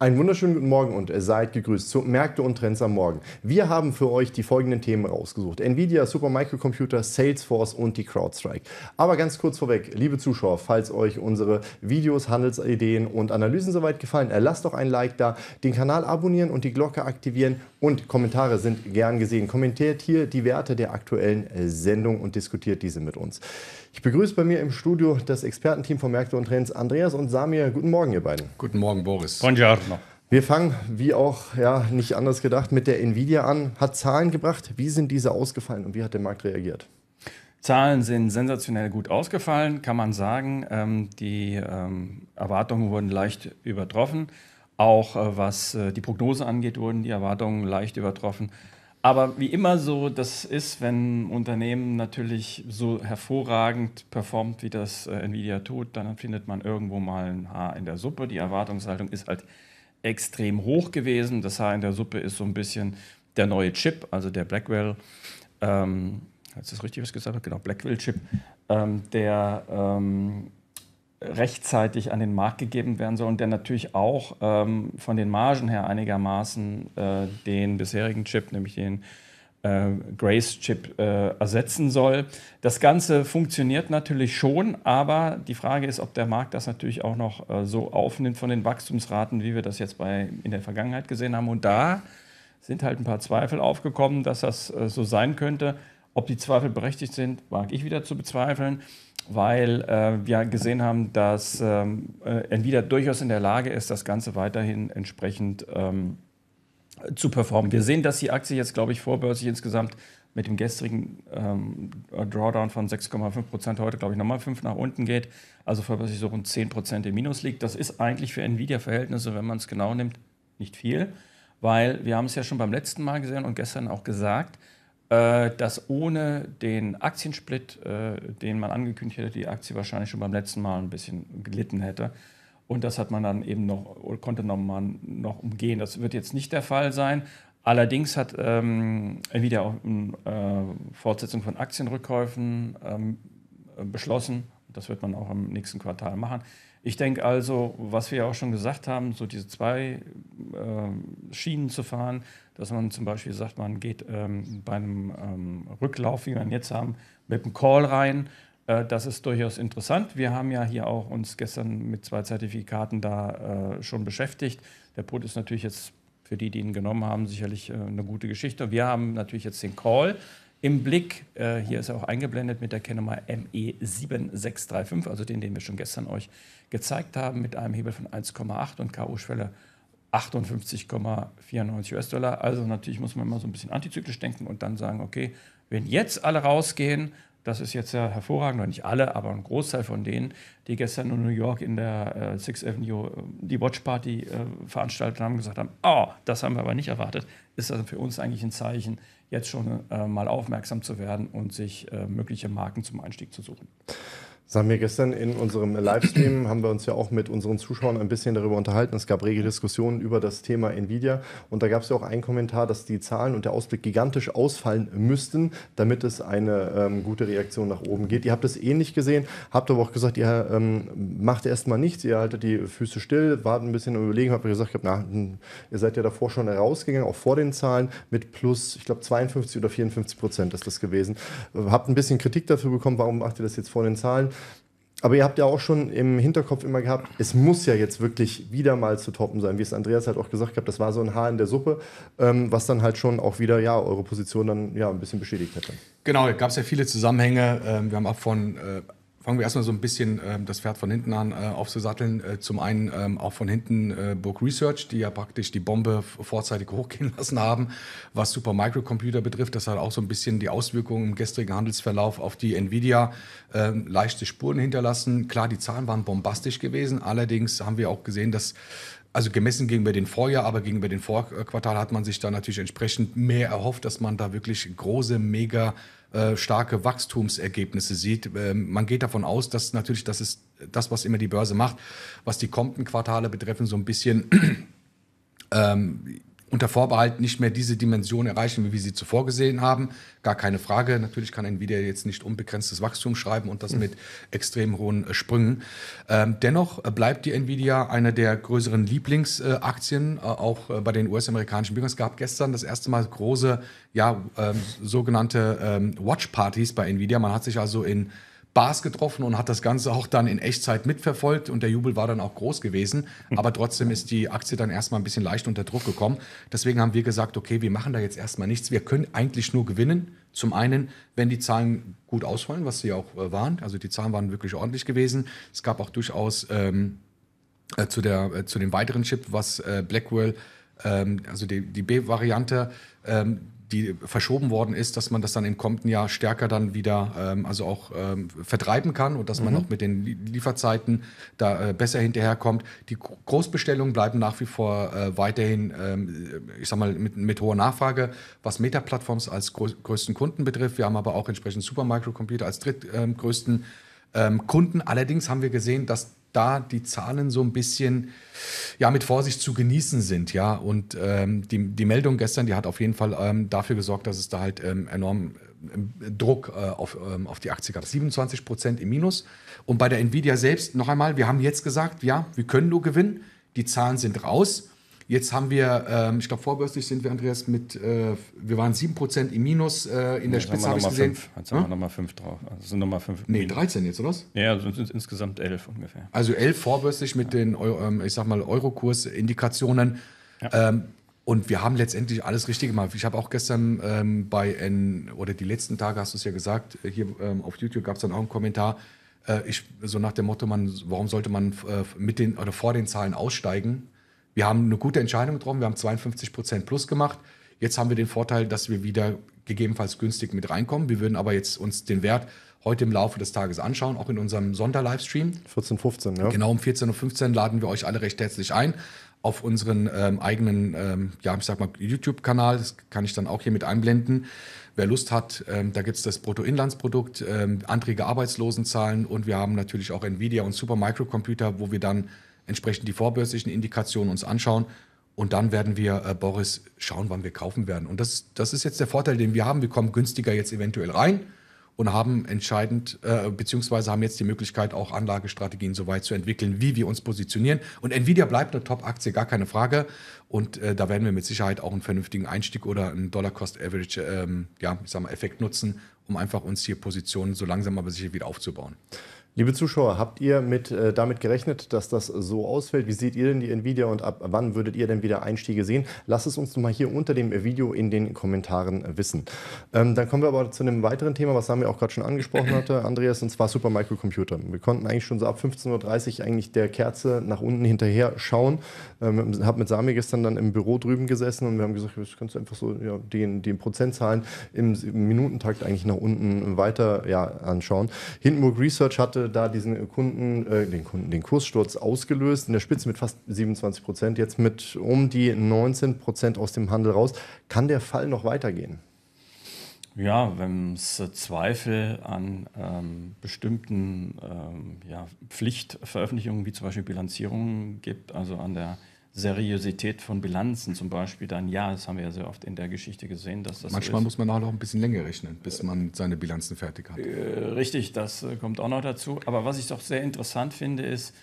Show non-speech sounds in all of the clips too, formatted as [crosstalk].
Einen wunderschönen guten Morgen und äh, seid gegrüßt zu Märkte und Trends am Morgen. Wir haben für euch die folgenden Themen rausgesucht. Nvidia, Supermicrocomputer, Salesforce und die CrowdStrike. Aber ganz kurz vorweg, liebe Zuschauer, falls euch unsere Videos, Handelsideen und Analysen soweit gefallen, äh, lasst doch ein Like da, den Kanal abonnieren und die Glocke aktivieren und Kommentare sind gern gesehen. Kommentiert hier die Werte der aktuellen äh, Sendung und diskutiert diese mit uns. Ich begrüße bei mir im Studio das Expertenteam von Märkte und Trends, Andreas und Samir. Guten Morgen, ihr beiden. Guten Morgen, Boris. Buongiorno. Wir fangen, wie auch ja, nicht anders gedacht, mit der Nvidia an. Hat Zahlen gebracht. Wie sind diese ausgefallen und wie hat der Markt reagiert? Zahlen sind sensationell gut ausgefallen, kann man sagen. Ähm, die ähm, Erwartungen wurden leicht übertroffen. Auch äh, was äh, die Prognose angeht, wurden die Erwartungen leicht übertroffen. Aber wie immer so, das ist, wenn ein Unternehmen natürlich so hervorragend performt, wie das äh, Nvidia tut, dann findet man irgendwo mal ein Haar in der Suppe. Die Erwartungshaltung ist halt extrem hoch gewesen. Das Haar in der Suppe ist so ein bisschen der neue Chip, also der Blackwell. Ähm, ist das richtig, was ich gesagt habe? Genau, Blackwell-Chip, ähm, der ähm, rechtzeitig an den Markt gegeben werden soll und der natürlich auch ähm, von den Margen her einigermaßen äh, den bisherigen Chip, nämlich den äh, Grace-Chip äh, ersetzen soll. Das Ganze funktioniert natürlich schon, aber die Frage ist, ob der Markt das natürlich auch noch äh, so aufnimmt von den Wachstumsraten, wie wir das jetzt bei, in der Vergangenheit gesehen haben. Und da sind halt ein paar Zweifel aufgekommen, dass das äh, so sein könnte. Ob die Zweifel berechtigt sind, wage ich wieder zu bezweifeln, weil äh, wir gesehen haben, dass ähm, äh, Nvidia durchaus in der Lage ist, das Ganze weiterhin entsprechend zu ähm, zu performen. Wir sehen, dass die Aktie jetzt, glaube ich, vorbörslich insgesamt mit dem gestrigen ähm, Drawdown von 6,5 Prozent heute, glaube ich, nochmal 5 nach unten geht. Also vorbörslich so rund 10 Prozent im Minus liegt. Das ist eigentlich für Nvidia-Verhältnisse, wenn man es genau nimmt, nicht viel, weil wir haben es ja schon beim letzten Mal gesehen und gestern auch gesagt, äh, dass ohne den Aktiensplit, äh, den man angekündigt hätte, die Aktie wahrscheinlich schon beim letzten Mal ein bisschen gelitten hätte. Und das hat man dann eben noch, konnte man noch umgehen. Das wird jetzt nicht der Fall sein. Allerdings hat ähm, Nvidia auch eine äh, Fortsetzung von Aktienrückkäufen ähm, äh, beschlossen. Das wird man auch im nächsten Quartal machen. Ich denke also, was wir ja auch schon gesagt haben, so diese zwei äh, Schienen zu fahren, dass man zum Beispiel sagt, man geht ähm, bei einem ähm, Rücklauf, wie wir ihn jetzt haben, mit einem Call rein, äh, das ist durchaus interessant. Wir haben ja hier auch uns gestern mit zwei Zertifikaten da äh, schon beschäftigt. Der Put ist natürlich jetzt für die, die ihn genommen haben, sicherlich äh, eine gute Geschichte. Wir haben natürlich jetzt den Call im Blick. Äh, hier ist er auch eingeblendet mit der Kennnummer ME7635, also den, den wir schon gestern euch gezeigt haben, mit einem Hebel von 1,8 und K.O.-Schwelle 58,94 US-Dollar. Also natürlich muss man immer so ein bisschen antizyklisch denken und dann sagen, okay, wenn jetzt alle rausgehen, das ist jetzt ja hervorragend, nicht alle, aber ein Großteil von denen, die gestern in New York in der äh, Sixth Avenue äh, die Watch Party äh, veranstaltet haben, gesagt haben, oh, das haben wir aber nicht erwartet, ist das für uns eigentlich ein Zeichen, jetzt schon äh, mal aufmerksam zu werden und sich äh, mögliche Marken zum Einstieg zu suchen. Das haben wir gestern in unserem Livestream, [clears throat] haben wir uns ja auch mit unseren Zuschauern ein bisschen darüber unterhalten. Es gab rege Diskussionen über das Thema Nvidia und da gab es ja auch einen Kommentar, dass die Zahlen und der Ausblick gigantisch ausfallen müssten, damit es eine ähm, gute Reaktion nach oben geht. Ihr habt es ähnlich eh gesehen, habt aber auch gesagt, ihr ähm, macht erstmal nichts, ihr haltet die Füße still, wartet ein bisschen und überlegen, habt ihr gesagt, na, hm, ihr seid ja davor schon herausgegangen, auch vor den Zahlen, mit plus, ich glaube, 52 oder 54 Prozent ist das gewesen. Äh, habt ein bisschen Kritik dafür bekommen, warum macht ihr das jetzt vor den Zahlen? Aber ihr habt ja auch schon im Hinterkopf immer gehabt, es muss ja jetzt wirklich wieder mal zu toppen sein, wie es Andreas halt auch gesagt hat, das war so ein Haar in der Suppe, ähm, was dann halt schon auch wieder ja eure Position dann ja ein bisschen beschädigt hätte. Genau, gab es ja viele Zusammenhänge. Ähm, wir haben ab von äh, fangen wir erstmal so ein bisschen ähm, das Pferd von hinten an äh, aufzusatteln. Äh, zum einen ähm, auch von hinten äh, Burg Research, die ja praktisch die Bombe vorzeitig [laughs] hochgehen lassen haben, was Super Microcomputer betrifft. Das hat auch so ein bisschen die Auswirkungen im gestrigen Handelsverlauf auf die Nvidia ähm, leichte Spuren hinterlassen. Klar, die Zahlen waren bombastisch gewesen. Allerdings haben wir auch gesehen, dass also gemessen gegenüber den Vorjahr, aber gegenüber den Vorquartal hat man sich da natürlich entsprechend mehr erhofft, dass man da wirklich große, mega äh, starke Wachstumsergebnisse sieht. Ähm, man geht davon aus, dass natürlich das ist das, was immer die Börse macht, was die kommenden Quartale betreffen, so ein bisschen [clears throat] ähm, unter Vorbehalt nicht mehr diese Dimension erreichen, wie wir sie zuvor gesehen haben. Gar keine Frage. Natürlich kann Nvidia jetzt nicht unbegrenztes Wachstum schreiben und das mit extrem hohen äh, Sprüngen. Ähm, dennoch äh, bleibt die Nvidia eine der größeren Lieblingsaktien, äh, auch äh, bei den US-amerikanischen Bürgern. Es gab gestern das erste Mal große, ja, ähm, sogenannte ähm, Watch-Partys bei Nvidia. Man hat sich also in Bars getroffen und hat das Ganze auch dann in Echtzeit mitverfolgt und der Jubel war dann auch groß gewesen. Hm. Aber trotzdem ist die Aktie dann erstmal ein bisschen leicht unter Druck gekommen. Deswegen haben wir gesagt, okay, wir machen da jetzt erstmal nichts. Wir können eigentlich nur gewinnen. Zum einen, wenn die Zahlen gut ausfallen, was sie auch äh, waren. Also die Zahlen waren wirklich ordentlich gewesen. Es gab auch durchaus ähm, äh, zu, der, äh, zu dem weiteren Chip, was äh, Blackwell, ähm, also die, die B-Variante, ähm, die verschoben worden ist, dass man das dann im kommenden Jahr stärker dann wieder ähm, also auch ähm, vertreiben kann und dass man mhm. auch mit den Lieferzeiten da äh, besser hinterherkommt. Die Großbestellungen bleiben nach wie vor äh, weiterhin, ähm, ich sag mal, mit, mit, hoher Nachfrage, was Meta-Plattforms als größten Kunden betrifft. Wir haben aber auch entsprechend Supermicrocomputer als drittgrößten ähm, Kunden. Allerdings haben wir gesehen, dass da die Zahlen so ein bisschen ja, mit Vorsicht zu genießen sind. Ja? Und ähm, die, die Meldung gestern, die hat auf jeden Fall ähm, dafür gesorgt, dass es da halt ähm, enorm ähm, Druck äh, auf, ähm, auf die Aktie gab. 27 Prozent im Minus. Und bei der Nvidia selbst, noch einmal, wir haben jetzt gesagt, ja, wir können nur gewinnen. Die Zahlen sind raus. Jetzt haben wir, ähm, ich glaube, vorbörslich sind wir, Andreas, mit, äh, wir waren 7% im Minus äh, in ja, der Spitze, habe ich gesehen. Fünf. Jetzt haben hm? wir nochmal 5 drauf. Also sind nochmal 5. Nee, 13 jetzt, oder was? Ja, sind also insgesamt 11 ungefähr. Also 11 vorbörslich mit ja. den, ähm, ich sag mal, Eurokursindikationen. Ja. Ähm, und wir haben letztendlich alles richtig gemacht. Ich habe auch gestern ähm, bei N, oder die letzten Tage hast du es ja gesagt, äh, hier ähm, auf YouTube gab es dann auch einen Kommentar, äh, ich, so nach dem Motto, man, warum sollte man äh, mit den oder vor den Zahlen aussteigen? Wir haben eine gute Entscheidung getroffen, wir haben 52 Prozent plus gemacht. Jetzt haben wir den Vorteil, dass wir wieder gegebenenfalls günstig mit reinkommen. Wir würden aber jetzt uns den Wert heute im Laufe des Tages anschauen, auch in unserem Sonder-Livestream. 14.15 ja. Genau um 14.15 Uhr laden wir euch alle recht herzlich ein auf unseren ähm, eigenen, ähm, ja, ich sag mal, YouTube-Kanal. Das kann ich dann auch hier mit einblenden. Wer Lust hat, ähm, da gibt es das Bruttoinlandsprodukt, ähm, Anträge Arbeitslosenzahlen und wir haben natürlich auch Nvidia und Super Microcomputer, wo wir dann entsprechend die vorbörslichen Indikationen uns anschauen. Und dann werden wir, äh, Boris, schauen, wann wir kaufen werden. Und das, das ist jetzt der Vorteil, den wir haben. Wir kommen günstiger jetzt eventuell rein und haben entscheidend, äh, beziehungsweise haben jetzt die Möglichkeit, auch Anlagestrategien so weit zu entwickeln, wie wir uns positionieren. Und Nvidia bleibt eine Top-Aktie, gar keine Frage. Und äh, da werden wir mit Sicherheit auch einen vernünftigen Einstieg oder einen Dollar-Cost-Average, ähm, ja, ich sag mal, Effekt nutzen, um einfach uns hier Positionen so langsam aber sicher wieder aufzubauen. Liebe Zuschauer, habt ihr mit, äh, damit gerechnet, dass das so ausfällt? Wie seht ihr denn die Nvidia und ab wann würdet ihr denn wieder Einstiege sehen? Lasst es uns mal hier unter dem Video in den Kommentaren wissen. Ähm, dann kommen wir aber zu einem weiteren Thema, was Sami auch gerade schon angesprochen hatte, [clears throat] Andreas, und zwar Supermicrocomputer. Wir konnten eigentlich schon so ab 15.30 Uhr eigentlich der Kerze nach unten hinterher schauen. Ähm, habe mit Sami gestern dann im Büro drüben gesessen und wir haben gesagt, das kannst du einfach so ja, den, den Prozentzahlen im, im Minutentakt eigentlich nach unten weiter ja, anschauen. Hindenburg Research hatte da diesen Kunden, äh, den Kunden, den Kurssturz ausgelöst. In der Spitze mit fast 27 Prozent, jetzt mit um die 19 Prozent aus dem Handel raus. Kann der Fall noch weitergehen? Ja, wenn es äh, Zweifel an ähm, bestimmten ähm, ja, Pflichtveröffentlichungen wie zum Beispiel Bilanzierungen gibt, also an der Seriosität von Bilanzen zum Beispiel dann, ja, das haben wir ja sehr oft in der Geschichte gesehen, dass das. Manchmal ist. muss man auch noch ein bisschen länger rechnen, bis man seine Bilanzen fertig hat. Äh, richtig, das äh, kommt auch noch dazu. Aber was ich doch sehr interessant finde, ist,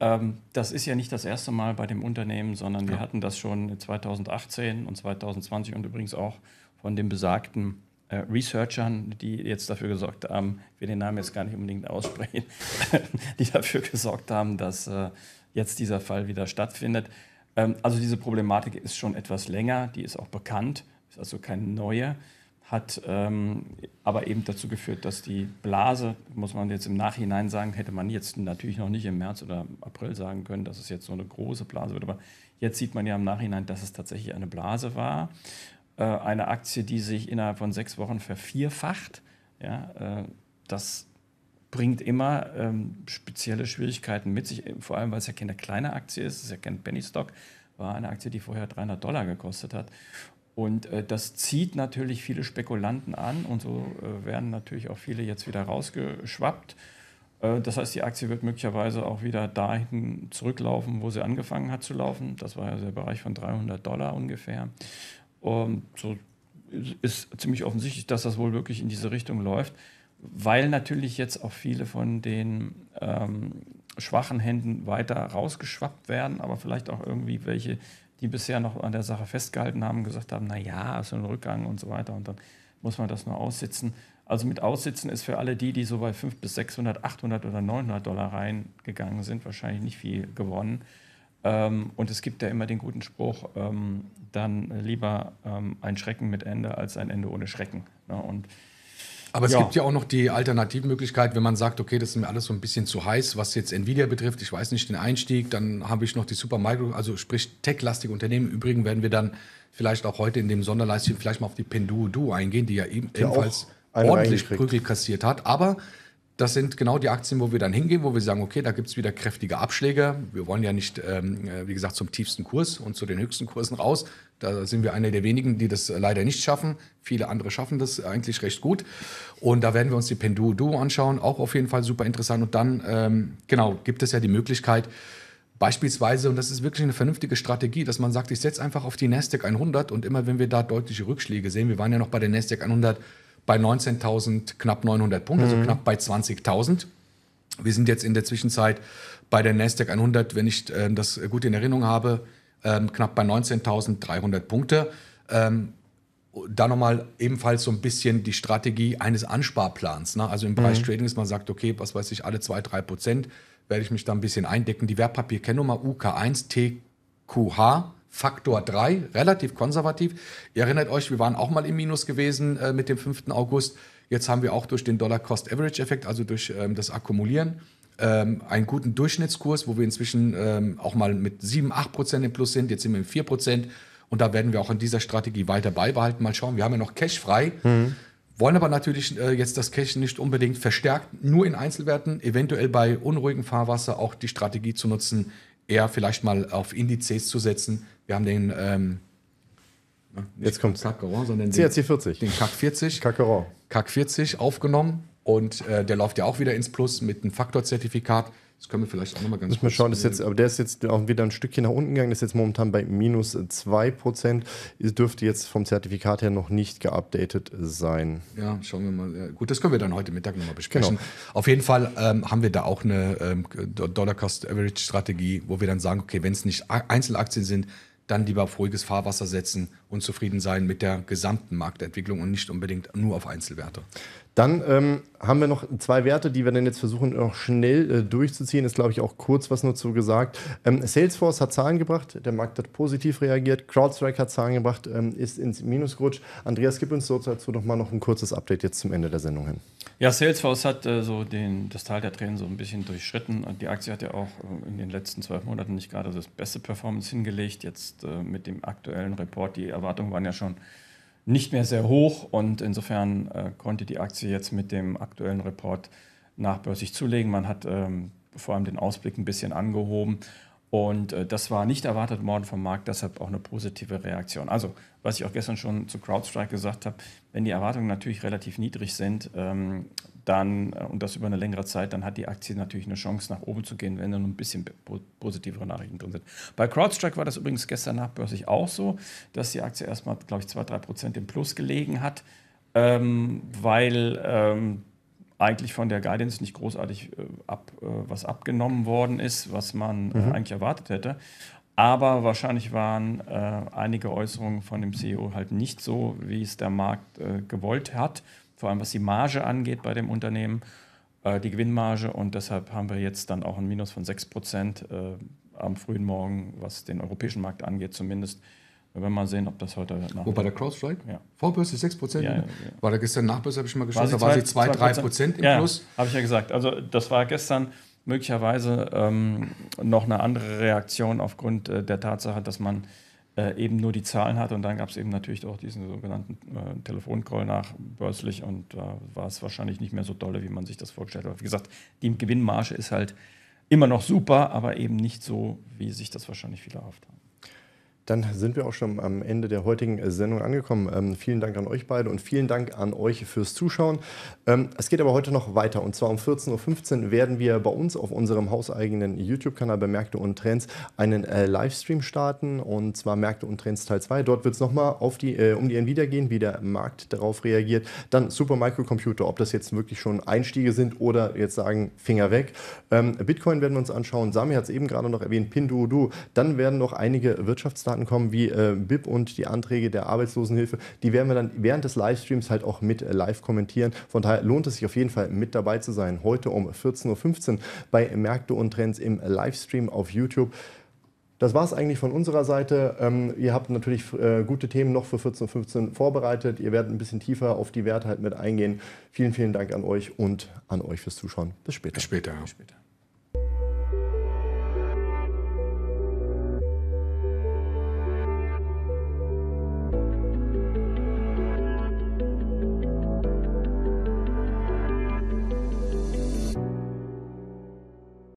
ähm, das ist ja nicht das erste Mal bei dem Unternehmen, sondern ja. wir hatten das schon 2018 und 2020 und übrigens auch von den besagten äh, Researchern, die jetzt dafür gesorgt haben, ich will den Namen jetzt gar nicht unbedingt aussprechen, [laughs] die dafür gesorgt haben, dass äh, jetzt dieser Fall wieder stattfindet. Ähm, also diese Problematik ist schon etwas länger, die ist auch bekannt, ist also keine neue, hat ähm, aber eben dazu geführt, dass die Blase, muss man jetzt im Nachhinein sagen, hätte man jetzt natürlich noch nicht im März oder April sagen können, dass es jetzt so eine große Blase wird, aber jetzt sieht man ja im Nachhinein, dass es tatsächlich eine Blase war. Äh, eine Aktie, die sich innerhalb von sechs Wochen vervierfacht. Ja, äh, das bringt immer ähm, spezielle Schwierigkeiten mit sich, vor allem weil es ja keine kleine Aktie ist, es ist ja kein Penny Stock, war eine Aktie, die vorher 300 Dollar gekostet hat. Und äh, das zieht natürlich viele Spekulanten an und so äh, werden natürlich auch viele jetzt wieder rausgeschwappt. Äh, das heißt, die Aktie wird möglicherweise auch wieder dahin zurücklaufen, wo sie angefangen hat zu laufen. Das war ja der Bereich von 300 Dollar ungefähr. Und ähm, so ist ziemlich offensichtlich, dass das wohl wirklich in diese Richtung läuft weil natürlich jetzt auch viele von den ähm, schwachen Händen weiter rausgeschwappt werden, aber vielleicht auch irgendwie welche, die bisher noch an der Sache festgehalten haben, gesagt haben, naja, so ein Rückgang und so weiter und dann muss man das nur aussitzen. Also mit aussitzen ist für alle die, die so bei 500 bis 600, 800 oder 900 Dollar reingegangen sind, wahrscheinlich nicht viel gewonnen. Ähm, und es gibt ja immer den guten Spruch, ähm, dann lieber ähm, ein Schrecken mit Ende als ein Ende ohne Schrecken. Ne? Und aber es ja. gibt ja auch noch die Alternativmöglichkeit, wenn man sagt, okay, das ist mir alles so ein bisschen zu heiß, was jetzt Nvidia betrifft, ich weiß nicht den Einstieg, dann habe ich noch die Supermicro, also sprich tech-lastige Unternehmen. Übrigens werden wir dann vielleicht auch heute in dem Sonderleistung vielleicht mal auf die Penduo Duo eingehen, die ja eben, ebenfalls ordentlich Prügel kassiert hat. Aber das sind genau die Aktien, wo wir dann hingehen, wo wir sagen, okay, da gibt es wieder kräftige Abschläge. Wir wollen ja nicht, ähm, äh, wie gesagt, zum tiefsten Kurs und zu den höchsten Kursen raus. Da sind wir einer der wenigen, die das leider nicht schaffen. Viele andere schaffen das eigentlich recht gut. Und da werden wir uns die Pendu Duo anschauen, auch auf jeden Fall super interessant. Und dann, ähm, genau, gibt es ja die Möglichkeit, Beispielsweise, und das ist wirklich eine vernünftige Strategie, dass man sagt, ich setze einfach auf die Nasdaq 100 und immer wenn wir da deutliche Rückschläge sehen, wir waren ja noch bei der Nasdaq 100 bei 19.000, knapp 900 Punkten, also mhm. also knapp bei 20.000. Wir sind jetzt in der Zwischenzeit bei der Nasdaq 100, wenn ich äh, das gut in Erinnerung habe, äh, knapp bei 19.300 Punkte. Ähm, da nochmal ebenfalls so ein bisschen die Strategie eines Ansparplans. Ne? Also im Bereich mhm. Trading ist man sagt, okay, was weiß ich, alle 2, 3 Prozent werde ich mich da ein bisschen eindecken. Die Wertpapier UK1, TQH Faktor 3, relativ konservativ. Ihr erinnert euch, wir waren auch mal im Minus gewesen äh, mit dem 5. August. Jetzt haben wir auch durch den Dollar-Cost-Average-Effekt, also durch ähm, das Akkumulieren, ähm, einen guten Durchschnittskurs, wo wir inzwischen ähm, auch mal mit 7, 8 Prozent im Plus sind. Jetzt sind wir im 4 Prozent. Und da werden wir auch an dieser Strategie weiter beibehalten. Mal schauen, wir haben ja noch Cash frei. Mhm. Wollen aber natürlich äh, jetzt das Cash nicht unbedingt verstärkt, nur in Einzelwerten, eventuell bei unruhigem Fahrwasser auch die Strategie zu nutzen, eher vielleicht mal auf Indizes zu setzen. Wir haben den. Ähm, Jetzt kommt Cacaron, sondern CRC 40. Den CAC 40. Cacaron. CAC 40 aufgenommen und äh, der läuft ja auch wieder ins Plus mit einem Faktorzertifikat. Das können wir vielleicht auch nochmal ganz Müssen wir schauen, das jetzt, aber der ist jetzt auch wieder ein Stückchen nach unten gegangen, das ist jetzt momentan bei minus 2%. dürfte jetzt vom Zertifikat her noch nicht geupdatet sein. Ja, schauen wir mal. Gut, das können wir dann heute Mittag nochmal genau. besprechen. Genau. Auf jeden Fall ähm, haben wir da auch eine ähm, Dollar-Cost-Average-Strategie, wo wir dann sagen, okay, wenn es nicht Einzelaktien sind, dann lieber auf ruhiges Fahrwasser setzen unzufrieden sein mit der gesamten Marktentwicklung und nicht unbedingt nur auf Einzelwerte. Dann ähm, haben wir noch zwei Werte, die wir dann jetzt versuchen, noch schnell äh, durchzuziehen. Ist, glaube ich, auch kurz was nur zu gesagt. Ähm, Salesforce hat Zahlen gebracht, der Markt hat positiv reagiert. CrowdStrike hat Zahlen gebracht, ähm, ist ins Minus gerutscht. Andreas, gib uns dazu nochmal noch ein kurzes Update jetzt zum Ende der Sendung hin. Ja, Salesforce hat äh, so den, das Tal der Tränen so ein bisschen durchschritten. Die Aktie hat ja auch äh, in den letzten zwölf Monaten nicht gerade das beste Performance hingelegt. Jetzt äh, mit dem aktuellen Report, die Erwartungen waren ja schon nicht mehr sehr hoch und insofern äh, konnte die Aktie jetzt mit dem aktuellen Report nachbörsig zulegen. Man hat ähm, vor allem den Ausblick ein bisschen angehoben und äh, das war nicht erwartet worden vom Markt, deshalb auch eine positive Reaktion. Also, was ich auch gestern schon zu CrowdStrike gesagt habe, wenn die Erwartungen natürlich relativ niedrig sind, ähm, dann, äh, und das über eine längere Zeit, dann hat die Aktie natürlich eine Chance, nach oben zu gehen, wenn da noch ein bisschen positivere Nachrichten drin sind. Bei CrowdStrike war das übrigens gestern nachbörslich auch so, dass die Aktie erstmal, glaube ich, 2-3 im Plus gelegen hat, ähm, weil ähm, eigentlich von der Guidance nicht großartig äh, ab, äh, was abgenommen worden ist, was man äh, mhm. eigentlich erwartet hätte. Aber wahrscheinlich waren äh, einige Äußerungen von dem CEO halt nicht so, wie es der Markt äh, gewollt hat, vor allem was die Marge angeht bei dem Unternehmen, die Gewinnmarge. Und deshalb haben wir jetzt dann auch ein Minus von 6 Prozent am frühen Morgen, was den europäischen Markt angeht, zumindest wir werden mal sehen, ob das heute nach. Wo oh, bei der CrowdStrike? Ja. Vorbörse 6%? Ja, ja, ja. War da gestern Nachbörse, habe ich mal geschaut, da war sie 2-3% im ja, Plus. Habe ich ja gesagt. Also, das war gestern möglicherweise ähm, noch eine andere Reaktion aufgrund äh, der Tatsache, dass man äh, eben nur die Zahlen hat Und dann gab es eben natürlich auch diesen sogenannten äh, Telefoncall nachbörslich und äh, war es wahrscheinlich nicht mehr so dolle, wie man sich das vorgestellt hat. Wie gesagt, die Gewinnmarge ist halt immer noch super, aber eben nicht so, wie sich das wahrscheinlich viele erhofft haben. Dann sind wir auch schon am Ende der heutigen äh, Sendung angekommen. Ähm, vielen Dank an euch beide und vielen Dank an euch fürs Zuschauen. Ähm, es geht aber heute noch weiter und zwar um 14.15 Uhr werden wir bei uns auf unserem hauseigenen YouTube-Kanal bei Märkte und Trends einen äh, Livestream starten und zwar Märkte und Trends Teil 2. Dort wird es nochmal äh, um die Nvidia gehen, wie der Markt darauf reagiert. Dann Super Microcomputer, ob das jetzt wirklich schon Einstiege sind oder jetzt sagen Finger weg. Ähm, Bitcoin werden wir uns anschauen. Sami hat es eben gerade noch erwähnt, Pinduoduo. Dann werden noch einige Wirtschaftsdaten Daten kommen wie äh, BIP und die Anträge der Arbeitslosenhilfe, die werden wir dann während des Livestreams halt auch mit äh, live kommentieren. Von daher lohnt es sich auf jeden Fall mit dabei zu sein. Heute um 14.15 Uhr bei Märkte und Trends im Livestream auf YouTube. Das war es eigentlich von unserer Seite. Ähm, ihr habt natürlich äh, gute Themen noch für 14.15 Uhr vorbereitet. Ihr werdet ein bisschen tiefer auf die Werte halt mit eingehen. Vielen, vielen Dank an euch und an euch fürs Zuschauen. Bis später. Bis später. Bis später.